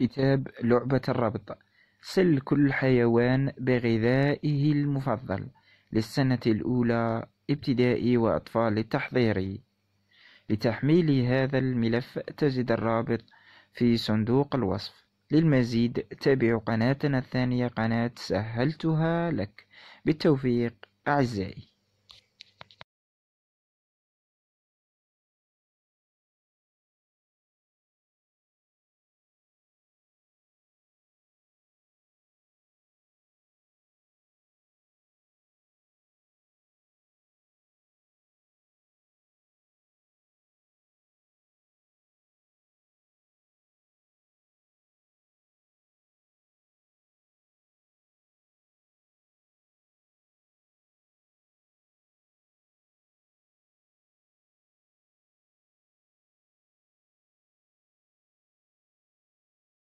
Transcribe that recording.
كتاب لعبة الربط سل كل حيوان بغذائه المفضل للسنة الأولى ابتدائي وأطفال التحضيري لتحميل هذا الملف تجد الرابط في صندوق الوصف للمزيد تابع قناتنا الثانية قناة سهلتها لك بالتوفيق أعزائي